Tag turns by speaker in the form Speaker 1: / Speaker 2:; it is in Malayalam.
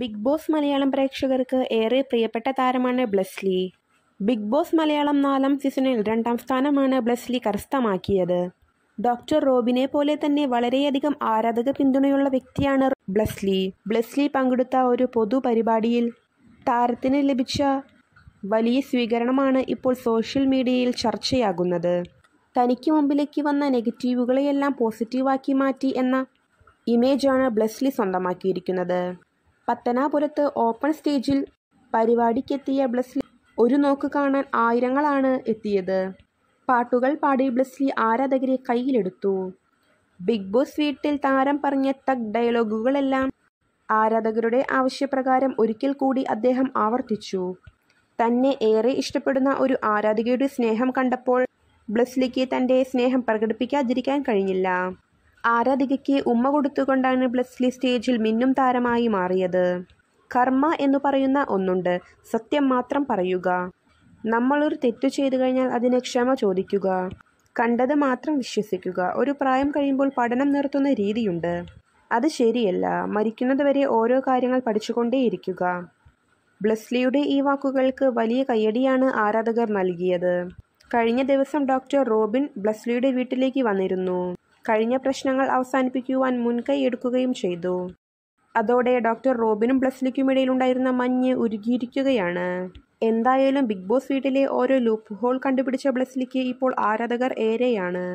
Speaker 1: ബിഗ് ബോസ് മലയാളം പ്രേക്ഷകർക്ക് ഏറെ പ്രിയപ്പെട്ട താരമാണ് ബ്ലസ്ലി ബിഗ് ബോസ് മലയാളം നാലാം സീസണിൽ രണ്ടാം സ്ഥാനമാണ് ബ്ലസ്ലി കരസ്ഥമാക്കിയത് ഡോക്ടർ റോബിനെ പോലെ തന്നെ വളരെയധികം ആരാധക പിന്തുണയുള്ള വ്യക്തിയാണ് ബ്ലസ്ലി ബ്ലസ്ലി പങ്കെടുത്ത ഒരു പൊതുപരിപാടിയിൽ താരത്തിന് ലഭിച്ച വലിയ സ്വീകരണമാണ് ഇപ്പോൾ സോഷ്യൽ മീഡിയയിൽ ചർച്ചയാകുന്നത് തനിക്ക് മുമ്പിലേക്ക് വന്ന നെഗറ്റീവുകളെയെല്ലാം പോസിറ്റീവാക്കി മാറ്റി എന്ന ഇമേജാണ് ബ്ലസ്ലി സ്വന്തമാക്കിയിരിക്കുന്നത് പത്തനാപുരത്ത് ഓപ്പൺ സ്റ്റേജിൽ പരിപാടിക്കെത്തിയ ബ്ലസ്ലി ഒരു നോക്ക് കാണാൻ ആയിരങ്ങളാണ് എത്തിയത് പാട്ടുകൾ പാടി ബ്ലസ്ലി ആരാധകരെ കയ്യിലെടുത്തു ബിഗ് ബോസ് വീട്ടിൽ താരം പറഞ്ഞ തക് ഡയലോഗുകളെല്ലാം ആരാധകരുടെ ആവശ്യപ്രകാരം ഒരിക്കൽ കൂടി അദ്ദേഹം ആവർത്തിച്ചു തന്നെ ഏറെ ഇഷ്ടപ്പെടുന്ന ഒരു ആരാധകയുടെ സ്നേഹം കണ്ടപ്പോൾ ബ്ലസ്ലിക്ക് തൻ്റെ സ്നേഹം പ്രകടിപ്പിക്കാതിരിക്കാൻ കഴിഞ്ഞില്ല ആരാധികയ്ക്ക് ഉമ്മ കൊടുത്തുകൊണ്ടാണ് ബ്ലസ്ലി സ്റ്റേജിൽ മിന്നും താരമായി മാറിയത് കർമ്മ എന്ന് പറയുന്ന ഒന്നുണ്ട് സത്യം മാത്രം പറയുക നമ്മളൊരു തെറ്റു ചെയ്തു കഴിഞ്ഞാൽ അതിന് ക്ഷമ ചോദിക്കുക കണ്ടത് മാത്രം വിശ്വസിക്കുക ഒരു പ്രായം കഴിയുമ്പോൾ പഠനം നിർത്തുന്ന രീതിയുണ്ട് അത് ശരിയല്ല മരിക്കുന്നതുവരെ ഓരോ കാര്യങ്ങൾ പഠിച്ചുകൊണ്ടേയിരിക്കുക ബ്ലസ്ലിയുടെ ഈ വാക്കുകൾക്ക് വലിയ കയ്യടിയാണ് ആരാധകർ നൽകിയത് കഴിഞ്ഞ ദിവസം ഡോക്ടർ റോബിൻ ബ്ലസ്ലിയുടെ വീട്ടിലേക്ക് വന്നിരുന്നു കഴിഞ്ഞ പ്രശ്നങ്ങൾ അവസാനിപ്പിക്കുവാൻ മുൻകൈയെടുക്കുകയും ചെയ്തു അതോടെ ഡോക്ടർ റോബിനും ഇടയിലുണ്ടായിരുന്ന മഞ്ഞ് ഉരുകിയിരിക്കുകയാണ് എന്തായാലും ബിഗ് ബോസ് വീട്ടിലെ ഓരോ ലൂപ്പ് ഹോൾ കണ്ടുപിടിച്ച ബ്ലസ്ലിക്ക് ഇപ്പോൾ ആരാധകർ ഏറെയാണ്